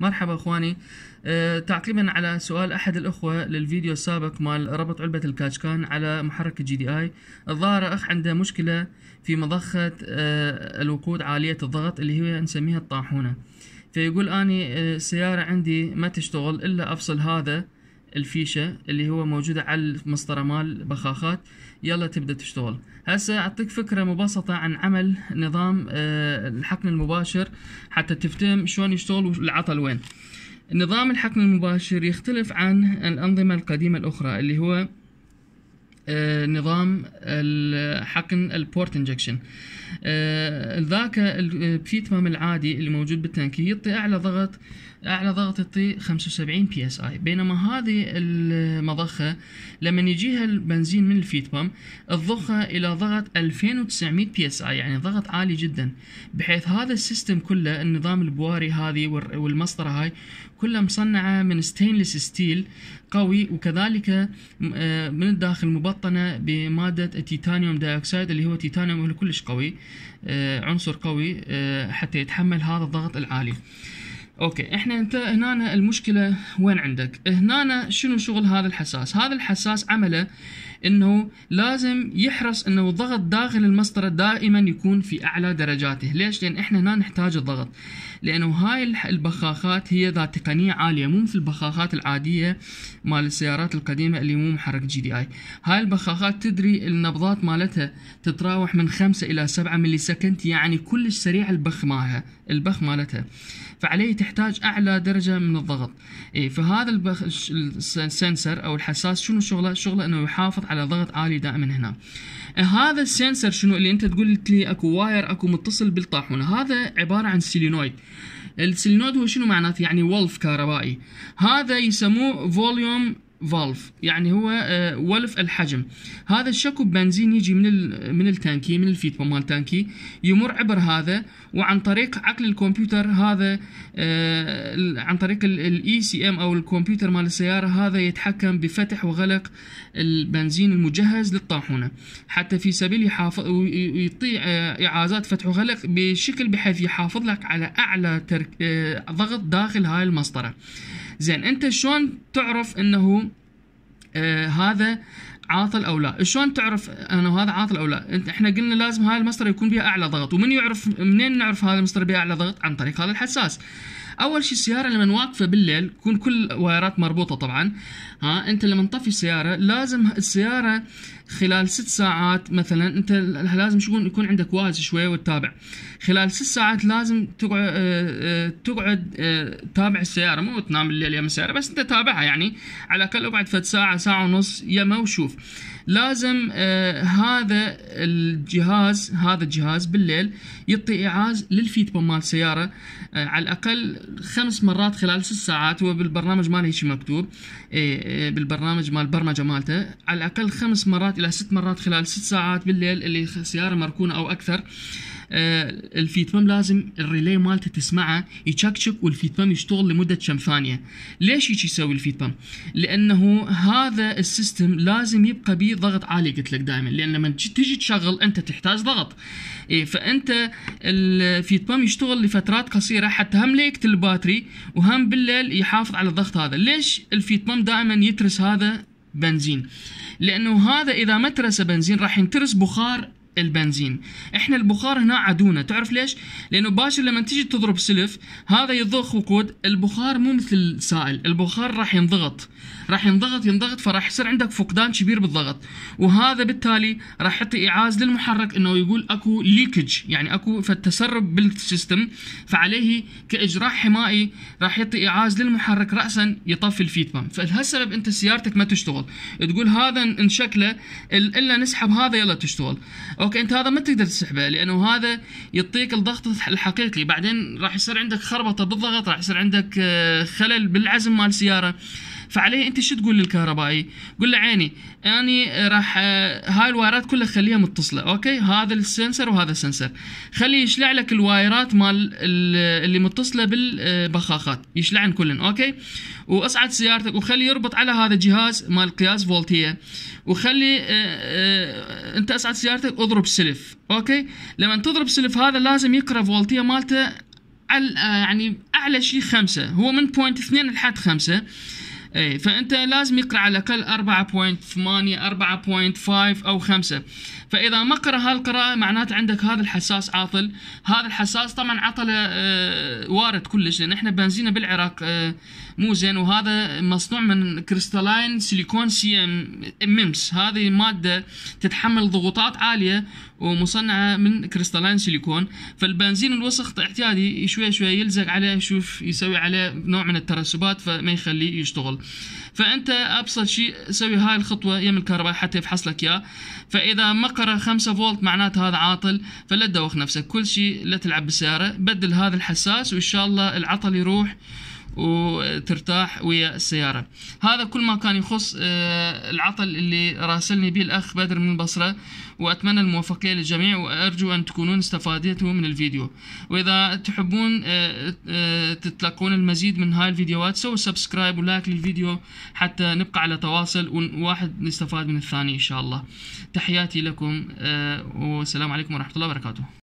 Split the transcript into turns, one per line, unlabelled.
مرحبا اخواني أه تعقيبا على سؤال احد الاخوه للفيديو السابق مال ربط علبه الكاشكان على محرك جي دي اي الظاهر اخ عنده مشكله في مضخه أه الوقود عاليه الضغط اللي هي نسميها الطاحونه فيقول اني السياره آه، عندي ما تشتغل الا افصل هذا الفيشه اللي هو موجوده على المسطره مال بخاخات يلا تبدا تشتغل هسه اعطيك فكره مبسطه عن عمل نظام آه، الحقن المباشر حتى تفتهم شلون يشتغل والعطل وين نظام الحقن المباشر يختلف عن الانظمه القديمه الاخرى اللي هو آه، نظام حقن البورت انجكشن ذاك تمام العادي اللي موجود بالتنكي يعطي اعلى ضغط اعلى ضغط يعطي 75 بي اس اي بينما هذه المضخه لما يجيها البنزين من الفيت بام الضخه الى ضغط 2900 بي اس اي يعني ضغط عالي جدا بحيث هذا السيستم كله النظام البواري هذه والمسطره هاي كلها مصنعه من ستينلس ستيل قوي وكذلك آه، من الداخل مبطن مبطنه بمادة التيتانيوم دايوكسيد اللي هو تيتانيوم اللي كلش قوي آه، عنصر قوي آه، حتى يتحمل هذا الضغط العالي اوكي احنا انت هنا المشكله وين عندك هنا شنو شغل هذا الحساس هذا الحساس عمله انه لازم يحرص انه الضغط داخل المسطره دائما يكون في اعلى درجاته ليش لان احنا هنا نحتاج الضغط لانه هاي البخاخات هي ذات تقنيه عاليه مو مثل البخاخات العاديه مال السيارات القديمه اللي مو محرك جي دي اي هاي البخاخات تدري النبضات مالتها تتراوح من 5 الى 7 ملي سكند يعني كلش سريع البخ مالها البخ مالتها فعليه تحتاج اعلى درجه من الضغط إيه فهذا البخ السنسر او الحساس شنو شغله شغله انه يحافظ على ضغط عالي دائما هنا أه، هذا السنسر شنو اللي انت تقول لي اكو واير اكو متصل بالطاحونه هذا عباره عن سيلينويد السيلينويد هو شنو معناته يعني ولف كهربائي هذا يسموه فوليوم فالف يعني هو آه، ولف الحجم هذا الشكو بنزين يجي من من التانكي من الفيت مال التانكي يمر عبر هذا وعن طريق عقل الكمبيوتر هذا آه، عن طريق الاي سي ام e او الكمبيوتر مال السياره هذا يتحكم بفتح وغلق البنزين المجهز للطاحونه حتى في سبيل يحافظ ويطيع آه، اعازات فتح وغلق بشكل بحيث يحافظ لك على اعلى ضغط داخل هاي المسطره زين انت شلون تعرف انه آه هذا عاطل او لا شلون تعرف انه هذا عاطل او لا احنا قلنا لازم هاي المسطره يكون بها اعلى ضغط ومن يعرف منين نعرف هذا المسطره بها اعلى ضغط عن طريق هذا الحساس اول شيء السياره لما واقفه بالليل تكون كل وايرات مربوطه طبعا ها انت لما تطفي السياره لازم السياره خلال ست ساعات مثلا انت لازم شلون يكون عندك واز شويه وتتابع خلال ست ساعات لازم تقعد آه، آه، تقعد آه، تتابع السياره مو تنام الليل يم السياره بس انت تابعها يعني على الاقل اقعد فد ساعه ساعه ونص يما وشوف لازم اه هذا الجهاز هذا الجهاز بالليل يعطي اعاز للفيتبون مال السياره على الاقل خمس مرات خلال ست ساعات هو بالبرنامج ما هيك مكتوب إيه، إيه، بالبرنامج مال البرمجه مالته على الاقل خمس مرات الى ست مرات خلال ست ساعات بالليل اللي سياره مركونه او اكثر بام آه، لازم الريلي مالته تسمعه يشكشك بام يشتغل لمده كم ثانيه ليش هيك يسوي بام لانه هذا السيستم لازم يبقى بيه ضغط عالي قلت لك دائما لان لما تجي تشغل انت تحتاج ضغط إيه، فانت بام يشتغل لفترات قصيره حتى هم ليكت الباتري وهم بالليل يحافظ على الضغط هذا ليش بام دائما يترس هذا بنزين لانه هذا اذا ما ترس بنزين راح ينترس بخار البنزين احنا البخار هنا عدونا تعرف ليش لانه باشر لما تيجي تضرب سلف هذا يضخ وقود البخار مو مثل السائل البخار راح ينضغط راح ينضغط ينضغط فراح يصير عندك فقدان كبير بالضغط وهذا بالتالي راح يعطي اعاز للمحرك انه يقول اكو ليكج يعني اكو فالتسرب بالسيستم فعليه كاجراء حمائي راح يعطي اعاز للمحرك راسا يطفي الفيت بام فلهالسبب انت سيارتك ما تشتغل تقول هذا ان شكله الا نسحب هذا يلا تشتغل اوكي انت هذا ما تقدر تسحبه لانه هذا يعطيك الضغط الحقيقي بعدين راح يصير عندك خربطه بالضغط راح يصير عندك آه، خلل بالعزم مال السياره فعليه انت شو تقول للكهربائي قول له عيني اني راح آه، هاي الوايرات كلها خليها متصله اوكي هذا السنسر وهذا السنسر خليه يشلع لك الوايرات مال اللي متصله بالبخاخات يشلعن كلن اوكي واصعد سيارتك وخلي يربط على هذا الجهاز مال قياس فولتيه وخلي آه، آه، انت اصعد سيارتك اضرب سلف اوكي لما تضرب سلف هذا لازم يقرا فولتيه مالته على يعني اعلى شيء خمسة هو من بوينت اثنين لحد خمسة اي فانت لازم يقرا على الاقل 4.8 4.5 او 5 فاذا ما قرا هالقراءه معناته عندك هذا الحساس عاطل هذا الحساس طبعا عطله آه، وارد كلش لان احنا بنزينه بالعراق آه، مو زين وهذا مصنوع من كريستالين سيليكون سي ام امس هذه ماده تتحمل ضغوطات عاليه ومصنعه من كريستالين سيليكون فالبنزين الوسخ اعتيادي شوي شوي يلزق عليه يشوف يسوي عليه نوع من الترسبات فما يخليه يشتغل فانت ابسط شيء سوي هاي الخطوه يم الكهرباء حتى يفحص لك اياه فاذا مقره 5 فولت معناته هذا عاطل فلا تدوخ نفسك كل شيء لا تلعب بالسياره بدل هذا الحساس وان شاء الله العطل يروح وترتاح ويا السيارة هذا كل ما كان يخص آه، العطل اللي راسلني به الأخ بدر من البصرة وأتمنى الموفقية للجميع وأرجو أن تكونون استفادتوا من الفيديو وإذا تحبون آه، آه، تتلقون المزيد من هاي الفيديوهات سووا سبسكرايب ولايك للفيديو حتى نبقى على تواصل وواحد نستفاد من الثاني إن شاء الله تحياتي لكم والسلام عليكم ورحمة الله وبركاته